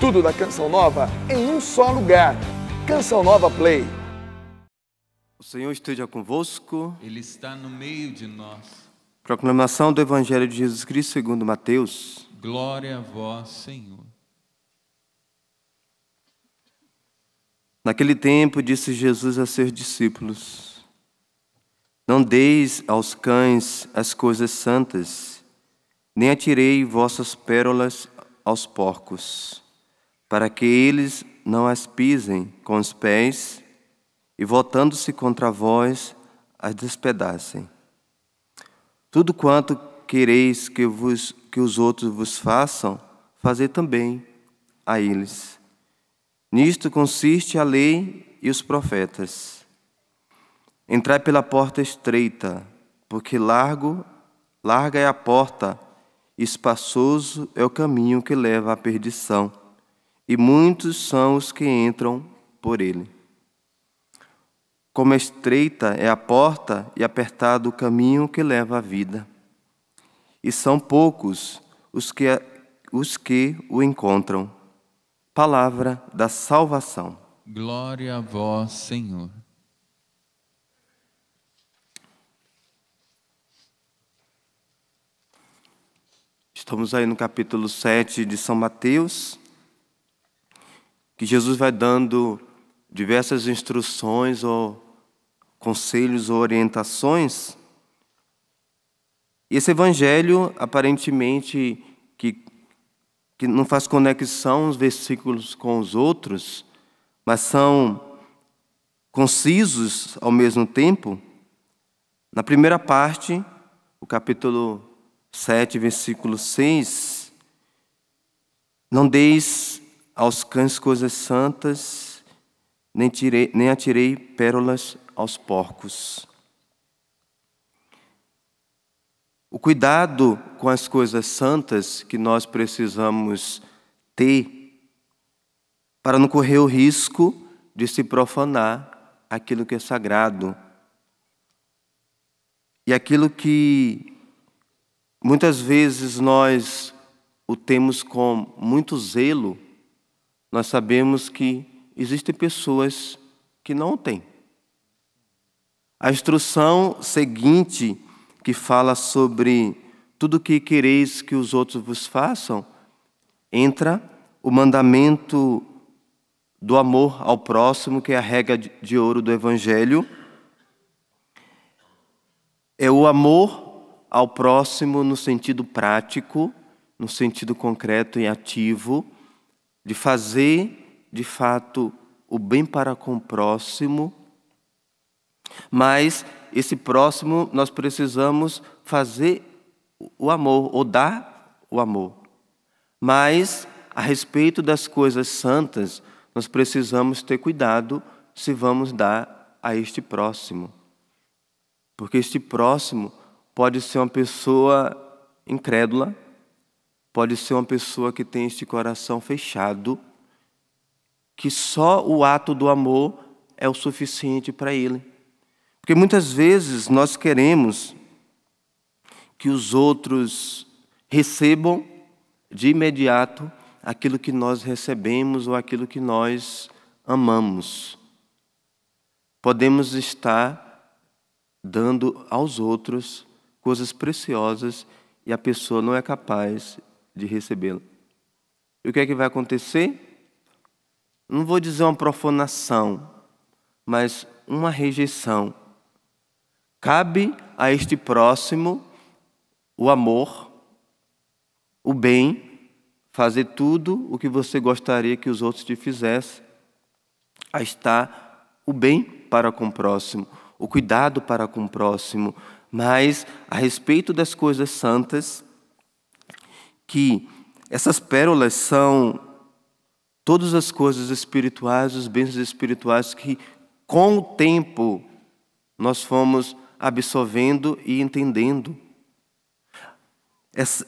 Tudo da Canção Nova em um só lugar. Canção Nova Play. O Senhor esteja convosco. Ele está no meio de nós. Proclamação do Evangelho de Jesus Cristo segundo Mateus. Glória a vós, Senhor. Naquele tempo disse Jesus a seus discípulos: Não deis aos cães as coisas santas, nem atirei vossas pérolas aos porcos para que eles não as pisem com os pés e, voltando-se contra vós, as despedacem. Tudo quanto quereis que, vos, que os outros vos façam, fazei também a eles. Nisto consiste a lei e os profetas. Entrai pela porta estreita, porque largo, larga é a porta, e espaçoso é o caminho que leva à perdição e muitos são os que entram por ele. Como estreita é a porta e apertado o caminho que leva à vida, e são poucos os que, os que o encontram. Palavra da salvação. Glória a vós, Senhor. Estamos aí no capítulo 7 de São Mateus, que Jesus vai dando diversas instruções ou conselhos ou orientações. E esse evangelho, aparentemente, que, que não faz conexão os versículos com os outros, mas são concisos ao mesmo tempo. Na primeira parte, o capítulo 7, versículo 6, não deis aos cães coisas santas, nem, tirei, nem atirei pérolas aos porcos. O cuidado com as coisas santas que nós precisamos ter para não correr o risco de se profanar aquilo que é sagrado. E aquilo que muitas vezes nós o temos com muito zelo, nós sabemos que existem pessoas que não têm. A instrução seguinte, que fala sobre tudo o que quereis que os outros vos façam, entra o mandamento do amor ao próximo, que é a regra de ouro do Evangelho. É o amor ao próximo no sentido prático, no sentido concreto e ativo de fazer, de fato, o bem para com o próximo, mas esse próximo nós precisamos fazer o amor, ou dar o amor. Mas, a respeito das coisas santas, nós precisamos ter cuidado se vamos dar a este próximo. Porque este próximo pode ser uma pessoa incrédula, pode ser uma pessoa que tem este coração fechado, que só o ato do amor é o suficiente para ele. Porque muitas vezes nós queremos que os outros recebam de imediato aquilo que nós recebemos ou aquilo que nós amamos. Podemos estar dando aos outros coisas preciosas e a pessoa não é capaz de recebê lo E o que é que vai acontecer? Não vou dizer uma profanação, mas uma rejeição. Cabe a este próximo o amor, o bem, fazer tudo o que você gostaria que os outros te fizessem. a está o bem para com o próximo, o cuidado para com o próximo, mas a respeito das coisas santas, que essas pérolas são todas as coisas espirituais, os bens espirituais que com o tempo nós fomos absorvendo e entendendo.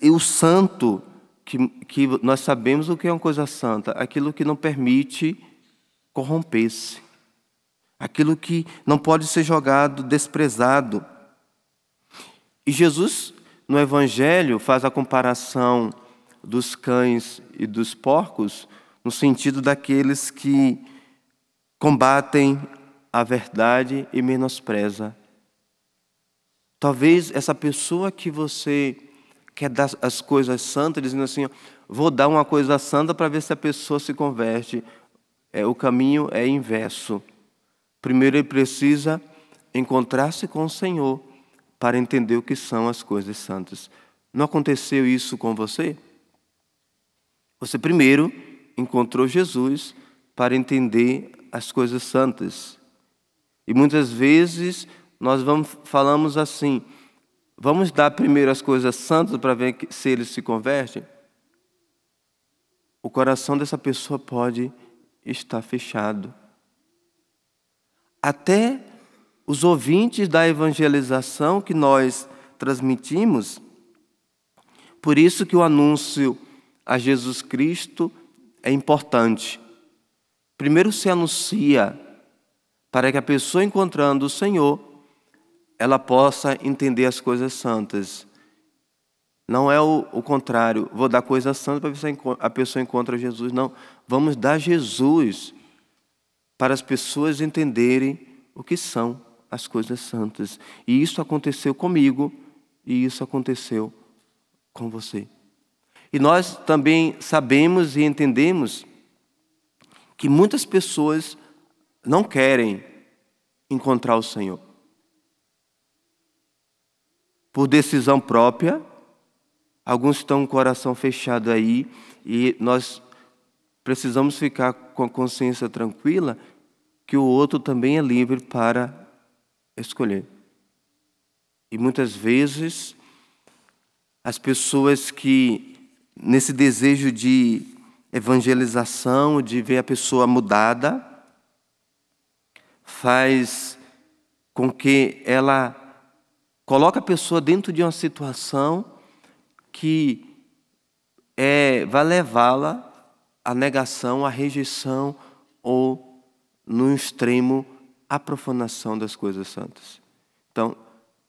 E o santo, que, que nós sabemos o que é uma coisa santa, aquilo que não permite corromper-se, aquilo que não pode ser jogado, desprezado. E Jesus no Evangelho faz a comparação dos cães e dos porcos no sentido daqueles que combatem a verdade e menospreza. Talvez essa pessoa que você quer dar as coisas santas, dizendo assim, vou dar uma coisa santa para ver se a pessoa se converte. É, o caminho é inverso. Primeiro ele precisa encontrar-se com o Senhor para entender o que são as coisas santas. Não aconteceu isso com você? Você primeiro encontrou Jesus para entender as coisas santas. E muitas vezes nós vamos, falamos assim: vamos dar primeiro as coisas santas para ver se eles se convertem? O coração dessa pessoa pode estar fechado. Até os ouvintes da evangelização que nós transmitimos. Por isso que o anúncio a Jesus Cristo é importante. Primeiro se anuncia para que a pessoa encontrando o Senhor, ela possa entender as coisas santas. Não é o, o contrário, vou dar coisa santa para ver se a pessoa encontra Jesus. Não, vamos dar Jesus para as pessoas entenderem o que são as coisas santas. E isso aconteceu comigo e isso aconteceu com você. E nós também sabemos e entendemos que muitas pessoas não querem encontrar o Senhor. Por decisão própria, alguns estão com o coração fechado aí e nós precisamos ficar com a consciência tranquila que o outro também é livre para escolher. E muitas vezes as pessoas que nesse desejo de evangelização, de ver a pessoa mudada, faz com que ela coloque a pessoa dentro de uma situação que é, vai levá-la à negação, à rejeição ou no extremo a profanação das coisas santas. Então,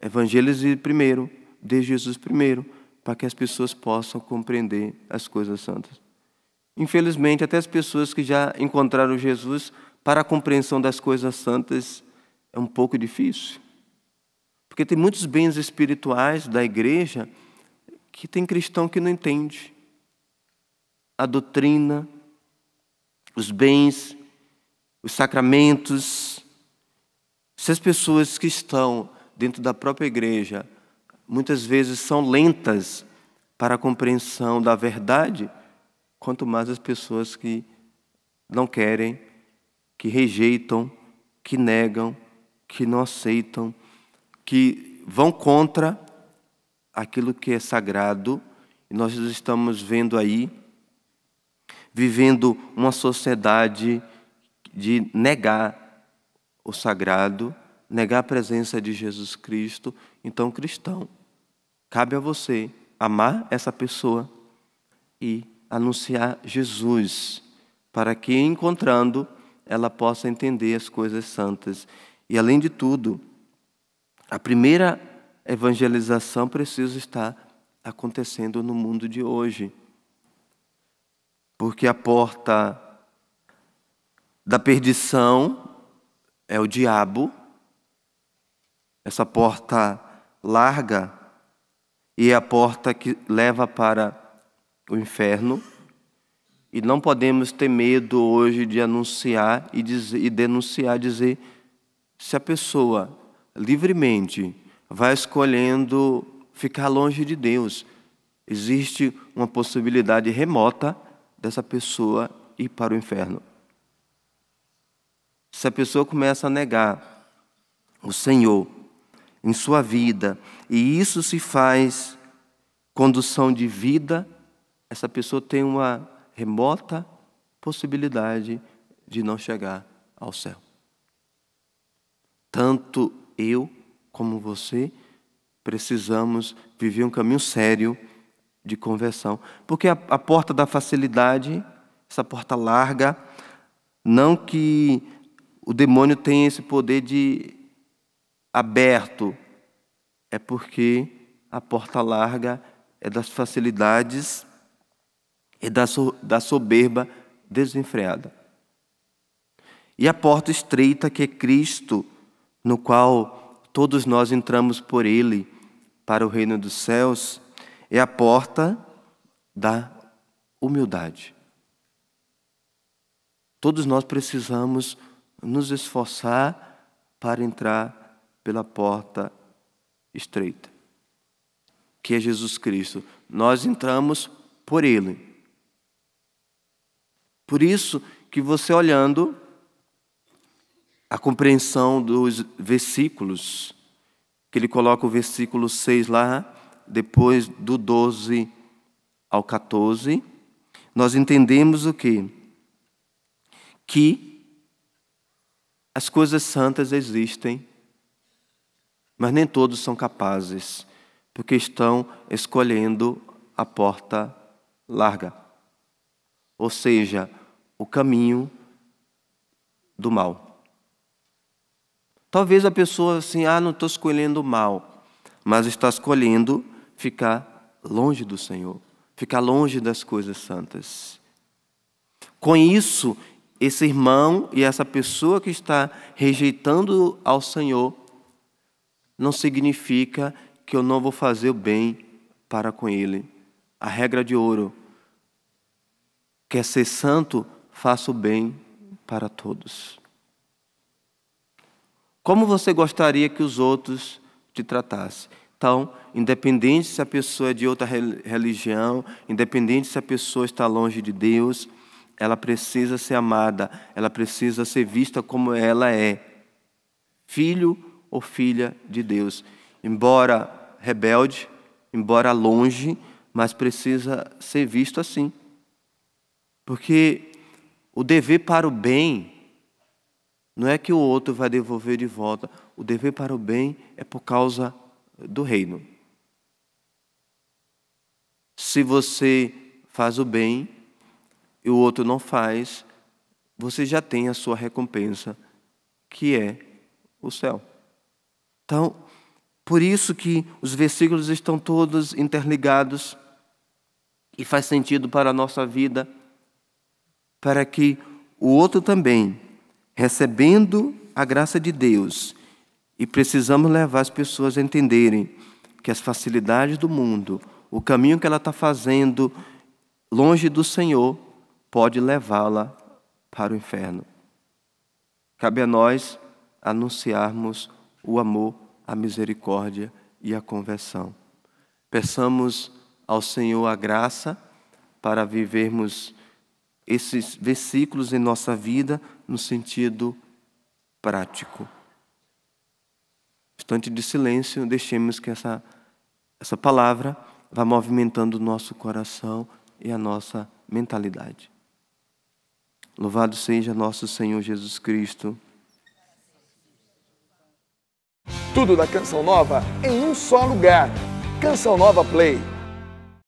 evangelize primeiro, dê Jesus primeiro, para que as pessoas possam compreender as coisas santas. Infelizmente, até as pessoas que já encontraram Jesus para a compreensão das coisas santas é um pouco difícil. Porque tem muitos bens espirituais da igreja que tem cristão que não entende. A doutrina, os bens, os sacramentos, se as pessoas que estão dentro da própria igreja muitas vezes são lentas para a compreensão da verdade, quanto mais as pessoas que não querem, que rejeitam, que negam, que não aceitam, que vão contra aquilo que é sagrado. E nós estamos vendo aí, vivendo uma sociedade de negar o sagrado, negar a presença de Jesus Cristo, então, cristão, cabe a você amar essa pessoa e anunciar Jesus, para que, encontrando, ela possa entender as coisas santas. E, além de tudo, a primeira evangelização precisa estar acontecendo no mundo de hoje. Porque a porta da perdição é o diabo, essa porta larga e é a porta que leva para o inferno. E não podemos ter medo hoje de anunciar e, dizer, e denunciar, dizer, se a pessoa livremente vai escolhendo ficar longe de Deus, existe uma possibilidade remota dessa pessoa ir para o inferno. Se a pessoa começa a negar o Senhor em sua vida, e isso se faz condução de vida, essa pessoa tem uma remota possibilidade de não chegar ao céu. Tanto eu como você precisamos viver um caminho sério de conversão, porque a, a porta da facilidade, essa porta larga, não que o demônio tem esse poder de aberto, é porque a porta larga é das facilidades e é da, so, da soberba desenfreada. E a porta estreita que é Cristo, no qual todos nós entramos por Ele para o reino dos céus, é a porta da humildade. Todos nós precisamos nos esforçar para entrar pela porta estreita, que é Jesus Cristo. Nós entramos por Ele. Por isso que você olhando a compreensão dos versículos, que ele coloca o versículo 6 lá, depois do 12 ao 14, nós entendemos o quê? Que as coisas santas existem, mas nem todos são capazes, porque estão escolhendo a porta larga, ou seja, o caminho do mal. Talvez a pessoa assim, ah, não estou escolhendo o mal, mas está escolhendo ficar longe do Senhor, ficar longe das coisas santas. Com isso, esse irmão e essa pessoa que está rejeitando ao Senhor, não significa que eu não vou fazer o bem para com ele. A regra de ouro. Quer ser santo, faça o bem para todos. Como você gostaria que os outros te tratassem? Então, independente se a pessoa é de outra religião, independente se a pessoa está longe de Deus, ela precisa ser amada, ela precisa ser vista como ela é, filho ou filha de Deus. Embora rebelde, embora longe, mas precisa ser visto assim. Porque o dever para o bem não é que o outro vai devolver de volta, o dever para o bem é por causa do reino. Se você faz o bem, e o outro não faz, você já tem a sua recompensa, que é o céu. Então, por isso que os versículos estão todos interligados e faz sentido para a nossa vida, para que o outro também, recebendo a graça de Deus, e precisamos levar as pessoas a entenderem que as facilidades do mundo, o caminho que ela está fazendo longe do Senhor, pode levá-la para o inferno. Cabe a nós anunciarmos o amor, a misericórdia e a conversão. Peçamos ao Senhor a graça para vivermos esses versículos em nossa vida no sentido prático. Instante de silêncio, deixemos que essa, essa palavra vá movimentando o nosso coração e a nossa mentalidade. Louvado seja nosso Senhor Jesus Cristo. Tudo da Canção Nova em um só lugar. Canção Nova Play.